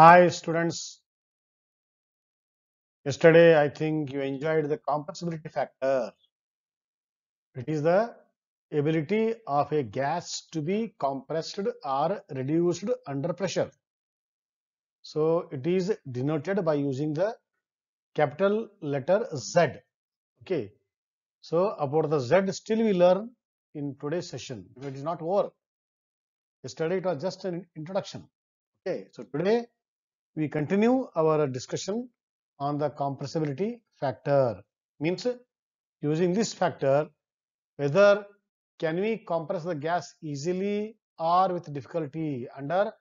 Hi students. Yesterday I think you enjoyed the compressibility factor. It is the ability of a gas to be compressed or reduced under pressure. So it is denoted by using the capital letter Z. Okay. So about the Z still we learn in today's session. It is not over. Yesterday it was just an introduction. Okay. So today we continue our discussion on the compressibility factor means using this factor whether can we compress the gas easily or with difficulty under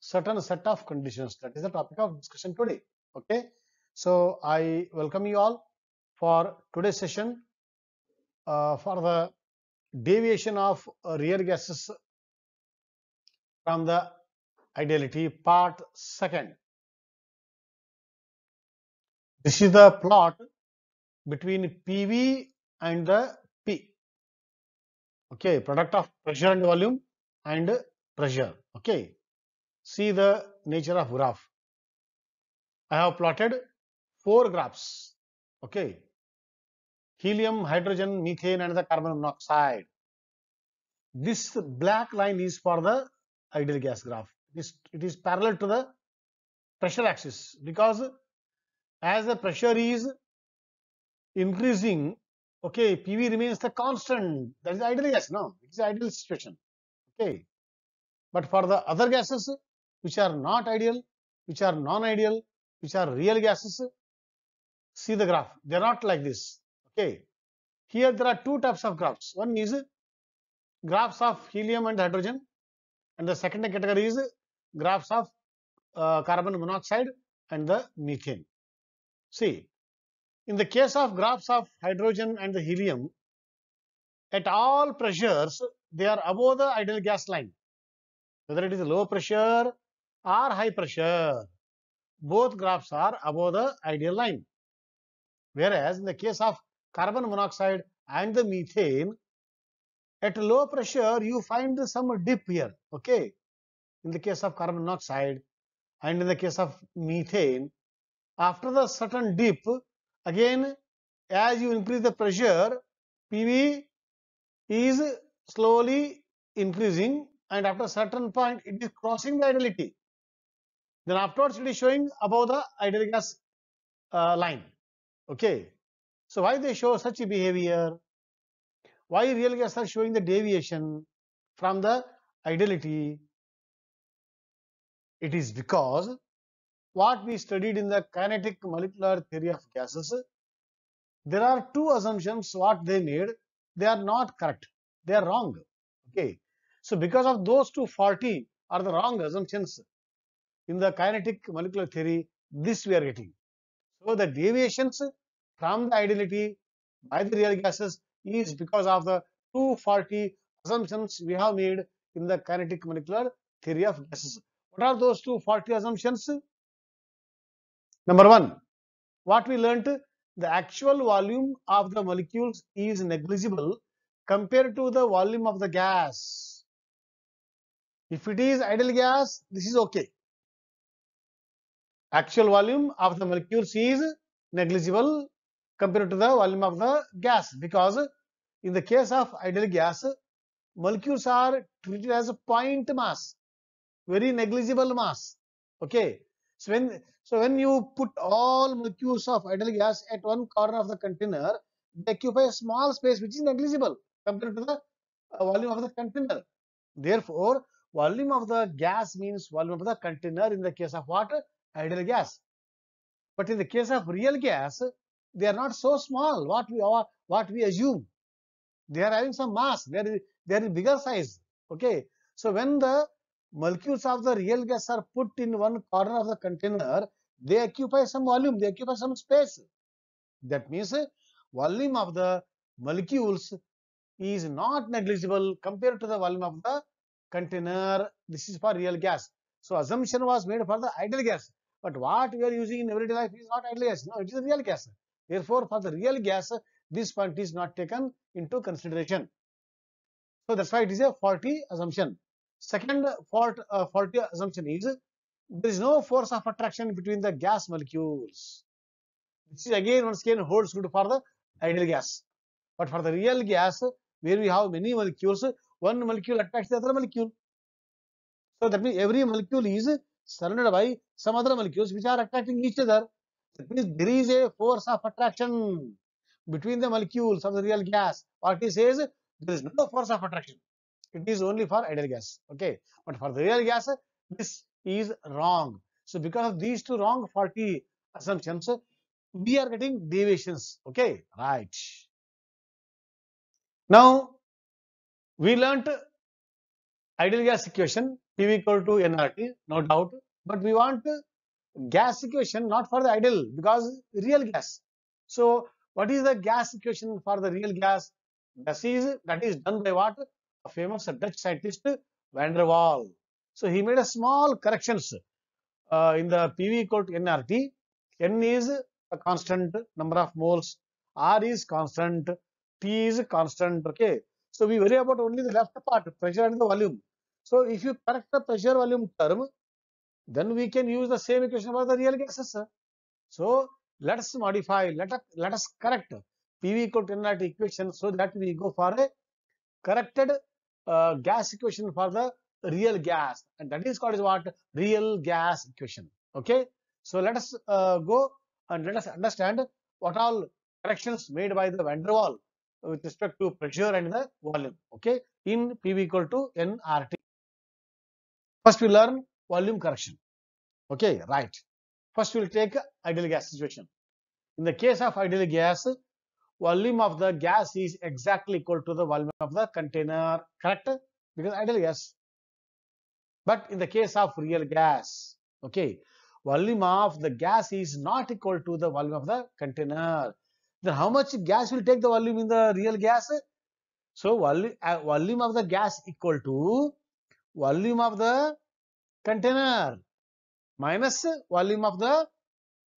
certain set of conditions that is the topic of discussion today okay so i welcome you all for today's session uh, for the deviation of rear gases from the ideality part second this is the plot between PV and the P. Okay, product of pressure and volume and pressure. Okay, see the nature of graph. I have plotted four graphs. Okay, helium, hydrogen, methane and the carbon monoxide. This black line is for the ideal gas graph. It is, it is parallel to the pressure axis because as the pressure is increasing, okay, PV remains the constant. That is ideal gas, no? It is ideal situation, okay? But for the other gases, which are not ideal, which are non-ideal, which are real gases, see the graph. They are not like this, okay? Here there are two types of graphs. One is graphs of helium and hydrogen, and the second category is graphs of uh, carbon monoxide and the methane. See, in the case of graphs of hydrogen and the helium, at all pressures, they are above the ideal gas line. Whether it is low pressure or high pressure, both graphs are above the ideal line. Whereas in the case of carbon monoxide and the methane, at low pressure, you find some dip here, okay? In the case of carbon monoxide and in the case of methane, after the certain dip, again as you increase the pressure, PV is slowly increasing and after a certain point it is crossing the ideality. Then afterwards it is showing above the ideal gas uh, line. Okay. So why they show such behavior? Why real gas are showing the deviation from the ideality? It is because what we studied in the kinetic molecular theory of gases. There are two assumptions what they made. They are not correct. They are wrong. Okay. So because of those two faulty are the wrong assumptions in the kinetic molecular theory, this we are getting. So the deviations from the ideality by the real gases is because of the two faulty assumptions we have made in the kinetic molecular theory of gases. What are those two faulty assumptions? Number one, what we learnt, the actual volume of the molecules is negligible compared to the volume of the gas. If it is ideal gas, this is okay. Actual volume of the molecules is negligible compared to the volume of the gas because in the case of ideal gas, molecules are treated as a point mass, very negligible mass. Okay, so when, so when you put all molecules of ideal gas at one corner of the container, they occupy a small space which is negligible compared to the uh, volume of the container. Therefore, volume of the gas means volume of the container in the case of water, ideal gas. But in the case of real gas, they are not so small what we are, what we assume. They are having some mass, they are, they are in bigger size. Okay. So when the molecules of the real gas are put in one corner of the container, they occupy some volume, they occupy some space. That means volume of the molecules is not negligible compared to the volume of the container. This is for real gas. So assumption was made for the ideal gas. But what we are using in everyday life is not ideal gas. No, it is the real gas. Therefore, for the real gas, this point is not taken into consideration. So that's why it is a faulty assumption. Second fault, uh, faulty assumption is there is no force of attraction between the gas molecules. This is again once again holds good for the ideal gas. But for the real gas, where we have many molecules, one molecule attracts the other molecule. So that means every molecule is surrounded by some other molecules which are attracting each other. That means there is a force of attraction between the molecules of the real gas. What he says, there is no force of attraction it is only for ideal gas okay but for the real gas this is wrong so because of these two wrong 40 assumptions we are getting deviations okay right now we learnt ideal gas equation PV equal to nRT no doubt but we want gas equation not for the ideal because real gas so what is the gas equation for the real gas that is that is done by what a famous Dutch scientist van der Waal. So he made a small corrections uh, in the PV equal to nRT. N is a constant number of moles, R is constant, P is constant. Okay. So we worry about only the left part, pressure and the volume. So if you correct the pressure volume term, then we can use the same equation for the real gases. So let us modify, let us, let us correct PV equal to nRT equation so that we go for a corrected uh, gas equation for the real gas and that is called is what real gas equation okay so let us uh, go and let us understand what all corrections made by the van der waal with respect to pressure and the volume okay in pv equal to nrt first we learn volume correction okay right first we'll take ideal gas situation in the case of ideal gas volume of the gas is exactly equal to the volume of the container, correct? Because ideal yes. But in the case of real gas, okay, volume of the gas is not equal to the volume of the container. Then how much gas will take the volume in the real gas? So volume, uh, volume of the gas equal to volume of the container minus volume of the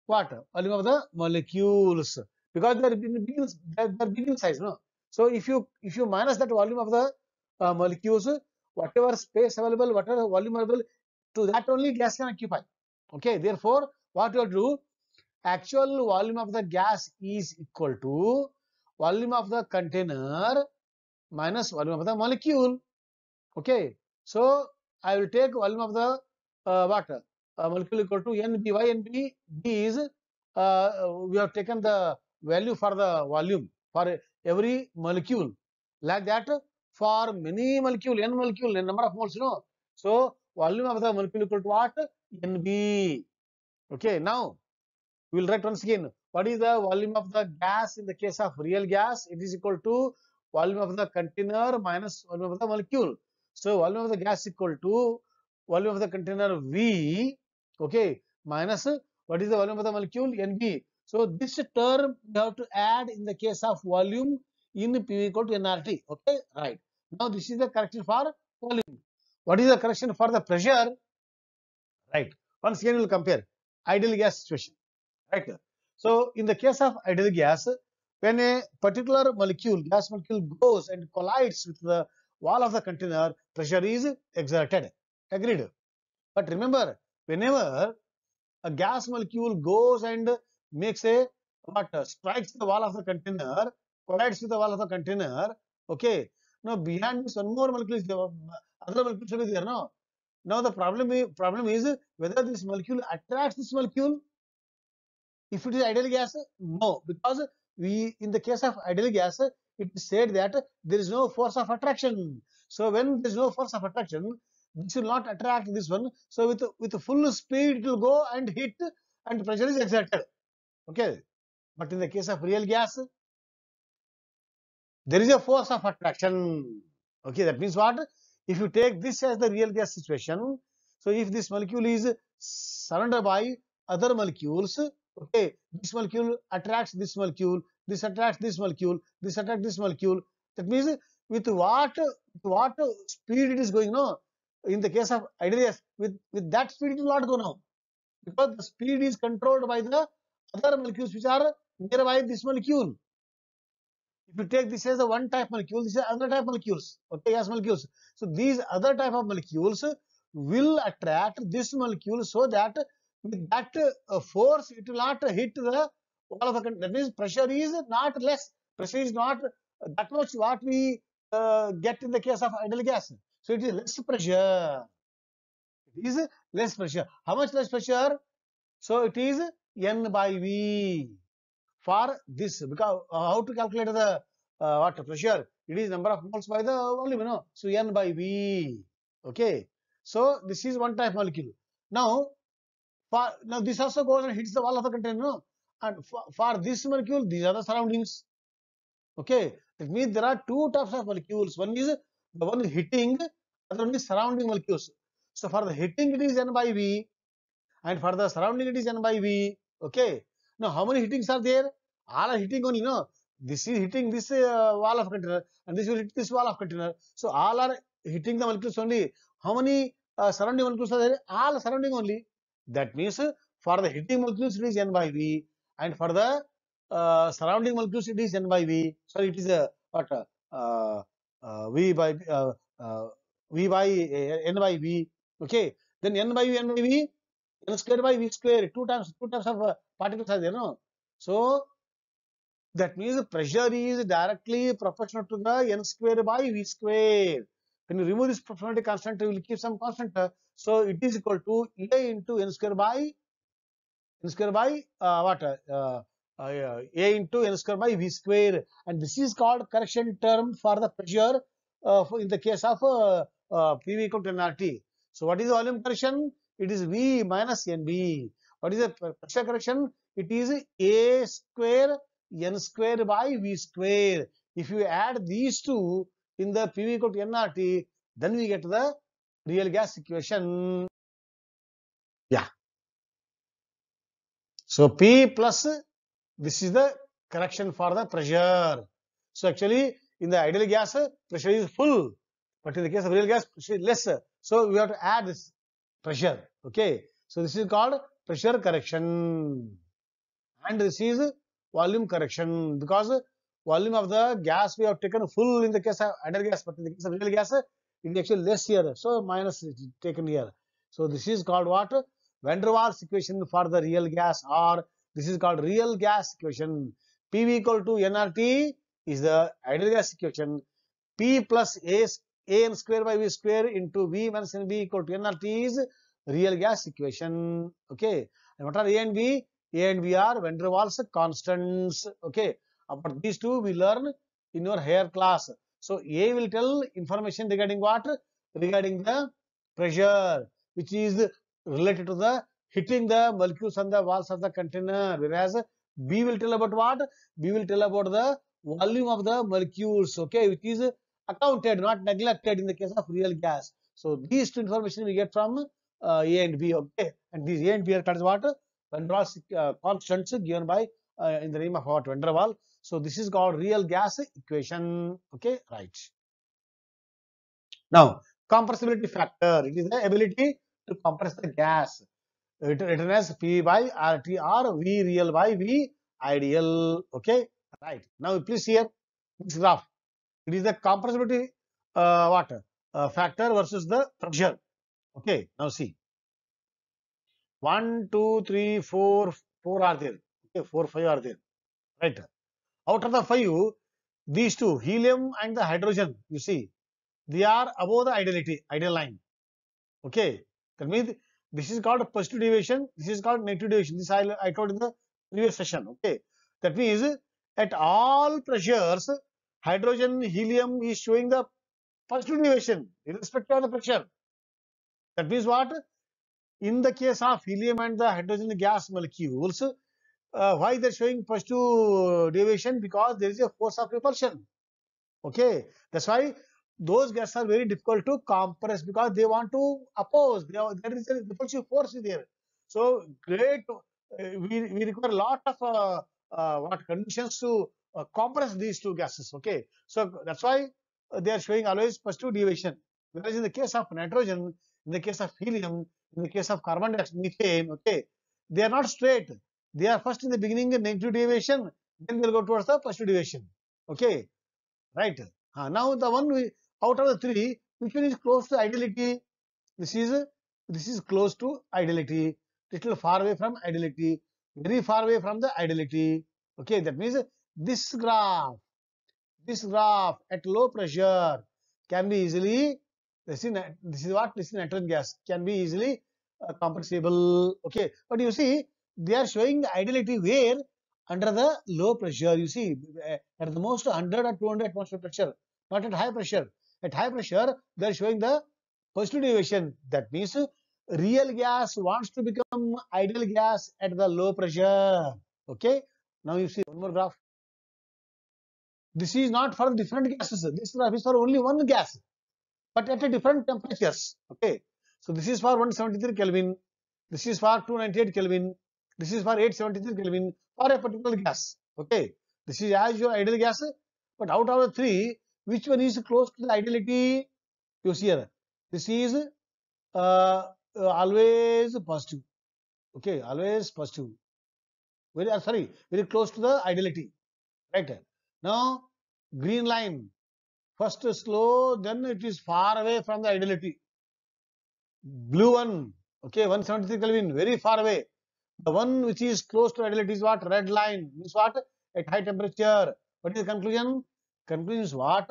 what? Volume of the molecules because they're in big, they're, they size. No? So if you if you minus that volume of the uh, molecules, whatever space available, whatever volume available, to that only gas can occupy. Okay, therefore, what you do, actual volume of the gas is equal to volume of the container minus volume of the molecule. Okay, so I will take volume of the uh, water. Uh, molecule equal to n by NB? is, uh, we have taken the value for the volume for every molecule. Like that, for many molecule, n molecule, n number of moles, you know. So, volume of the molecule equal to what? Nb. Okay, now we will write once again. What is the volume of the gas in the case of real gas? It is equal to volume of the container minus volume of the molecule. So, volume of the gas equal to volume of the container V, okay, minus what is the volume of the molecule? Nb. So this term you have to add in the case of volume in PV equal to nRT. Okay, right. Now this is the correction for volume. What is the correction for the pressure? Right. Once again, we'll compare ideal gas situation. Right. So in the case of ideal gas, when a particular molecule, gas molecule goes and collides with the wall of the container, pressure is exerted. Agreed. But remember, whenever a gas molecule goes and makes a what uh, strikes the wall of the container, collides with the wall of the container. Okay. Now behind this one more molecule is there, uh, other molecule should be there. No. Now the problem problem is whether this molecule attracts this molecule. If it is ideal gas, no, because we in the case of ideal gas, it is said that there is no force of attraction. So when there is no force of attraction, this will not attract this one. So with with full speed it will go and hit and pressure is exerted. Okay. But in the case of real gas, there is a force of attraction. Okay, that means what? If you take this as the real gas situation, so if this molecule is surrounded by other molecules, okay, this molecule attracts this molecule, this attracts this molecule, this attracts this molecule. That means with what what speed it is going now? In the case of ideas, with with that speed it will not go now, because the speed is controlled by the other molecules which are nearby this molecule. If you take this as a one type molecule, this is another type molecules, okay, gas molecules. So these other type of molecules will attract this molecule so that with that uh, force it will not hit the wall of the That means pressure is not less. Pressure is not that much what we uh, get in the case of ideal gas. So it is less pressure. It is less pressure. How much less pressure? So it is n by v for this because uh, how to calculate the uh, water pressure it is number of moles by the volume you know so n by v okay so this is one type molecule now for now this also goes and hits the wall of the container you know and for, for this molecule these are the surroundings okay that means there are two types of molecules one is the one is hitting other one is surrounding molecules so for the hitting it is n by v and for the surrounding it is n by v Okay. Now, how many hittings are there? All are hitting only, no? This is hitting this uh, wall of container and this will hit this wall of container. So, all are hitting the molecules only. How many uh, surrounding molecules are there? All surrounding only. That means uh, for the hitting molecules it is N by V and for the uh, surrounding molecules it is N by V. Sorry, it is a what? Uh, uh, v by uh, uh, V by uh, N by V. Okay. Then N by V, N by V L square by V square, two times, two times of uh, particles are you know. So, that means pressure is directly proportional to the N square by V square. When you remove this proportionality constant, you will keep some constant. Uh, so, it is equal to A into N square by N square by uh, what? Uh, uh, uh, A into N square by V square. And this is called correction term for the pressure for in the case of PV equal to nRT. So, what is volume correction? it is V minus NB. What is the pressure correction? It is A square N square by V square. If you add these two in the PV equal to nRT, then we get the real gas equation. Yeah. So P plus, this is the correction for the pressure. So actually, in the ideal gas, pressure is full. But in the case of real gas, pressure is less. So we have to add this pressure. Okay. So this is called pressure correction. And this is volume correction because volume of the gas we have taken full in the case of ideal gas, but in the case of real gas, it is actually less here. So minus is taken here. So this is called what? Van der Waals equation for the real gas or this is called real gas equation. PV equal to nRT is the ideal gas equation. P plus A an square by v square into v minus nb equal to n r t is real gas equation. Okay. And what are a and b? A and b are van der Waals constants. Okay. But these two we learn in your higher class. So A will tell information regarding what? Regarding the pressure, which is related to the hitting the molecules on the walls of the container. Whereas B will tell about what? B will tell about the volume of the molecules, okay, which is accounted, not neglected in the case of real gas. So these two information we get from uh, A and B, okay? And these A and B are called as what? Van der Waals uh, constants given by uh, in the name of what? Van der Waal. So this is called real gas equation, okay? Right. Now, compressibility factor. It is the ability to compress the gas. It, as P by RT or V real by V ideal, okay? Right. Now, please here, this graph. It is the compressibility uh, what uh, factor versus the pressure. Okay, now see. One, two, three, four, four are there. Okay, four, five are there. Right. Out of the five, these two, helium and the hydrogen, you see, they are above the ideality, ideal line. Okay, that means this is called positive deviation, this is called negative deviation. This I, I told in the previous session. Okay, that means at all pressures, hydrogen, helium is showing the first elevation irrespective of the pressure. That means what? In the case of helium and the hydrogen gas molecules, uh, why they're showing positive deviation? Because there is a force of repulsion. Okay, that's why those gases are very difficult to compress because they want to oppose. Are, there is a repulsive force there. So great, uh, we, we require a lot of uh, uh what conditions to uh, compress these two gases. Okay, so that's why uh, they are showing always two deviation. Whereas in the case of nitrogen, in the case of helium, in the case of carbon dioxide, methane, okay, they are not straight. They are first in the beginning negative deviation, then they'll go towards the positive deviation. Okay, right. Uh, now the one we, out of the three, which one is close to ideality? This is this is close to ideality, little far away from ideality, very far away from the ideality. Okay, that means this graph. This graph at low pressure can be easily, this is, this is what, this is nitrogen gas, can be easily uh, okay. But you see, they are showing the ideality where under the low pressure, you see, at the most 100 or 200 atmosphere pressure, not at high pressure. At high pressure, they are showing the positive deviation. That means real gas wants to become ideal gas at the low pressure. Okay. Now you see one more graph. This is not for different gases. This is for only one gas, but at a different temperatures. Okay. So this is for 173 Kelvin. This is for 298 Kelvin. This is for 873 Kelvin for a particular gas. Okay. This is as your ideal gas. But out of the three, which one is close to the ideality? You see here. This is uh, uh, always positive. Okay. Always positive. Very, uh, sorry, very close to the ideality. Right. Now, green line. First slow, then it is far away from the ideality. Blue one, okay, 173 Kelvin, very far away. The one which is close to ideality is what? Red line, means what? At high temperature. What is the conclusion? Conclusion is what?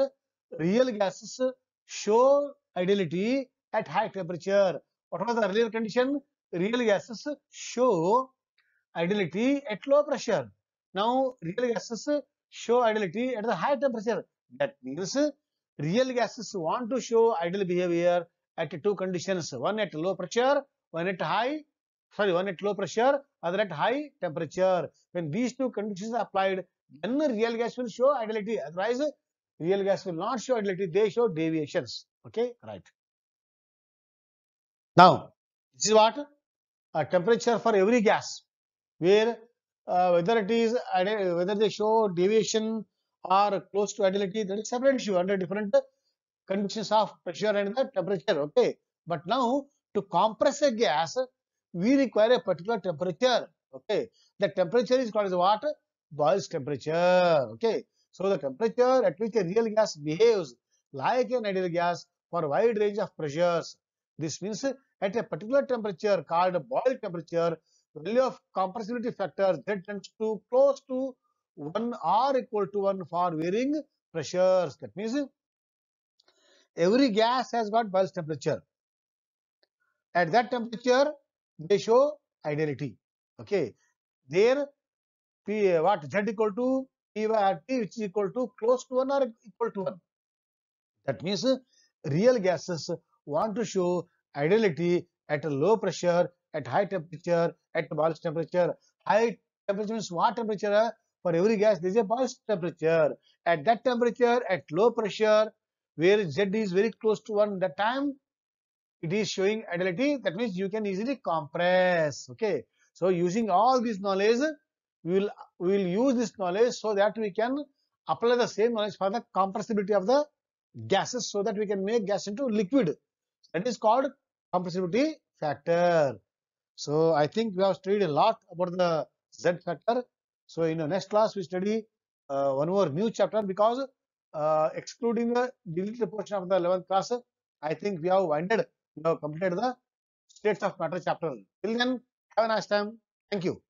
Real gases show ideality at high temperature. What was the earlier condition? Real gases show ideality at low pressure. Now, real gases show ideality at the high temperature. That means real gases want to show ideal behavior at two conditions, one at low pressure, one at high, sorry, one at low pressure, other at high temperature. When these two conditions are applied, then real gas will show ideality. Otherwise, real gas will not show ideality, they show deviations. Okay, right. Now, this is what? A temperature for every gas where uh, whether it is whether they show deviation or close to ideality that is separate issue under different conditions of pressure and the temperature okay but now to compress a gas we require a particular temperature okay the temperature is called as what boils temperature okay so the temperature at which a real gas behaves like an ideal gas for a wide range of pressures this means at a particular temperature called boil temperature value of compressibility factor that tends to close to 1 or equal to 1 for varying pressures. That means every gas has got Boyle's temperature. At that temperature, they show ideality. Okay. There, P, what Z equal to P by which is equal to close to 1 or equal to 1. That means real gases want to show ideality at a low pressure at high temperature, at Boyle's temperature. High temperature means what temperature? Ah? For every gas, there is a Boyle's temperature. At that temperature, at low pressure, where Z is very close to 1, that time it is showing ideality. That means you can easily compress. Okay. So, using all this knowledge, we will, we will use this knowledge so that we can apply the same knowledge for the compressibility of the gases so that we can make gas into liquid. That is called compressibility factor. So I think we have studied a lot about the Z factor. So in the next class we study uh, one more new chapter because uh, excluding the deleted portion of the 11th class, I think we have ended, we have completed the states of matter chapter. Till then, have a nice time. Thank you.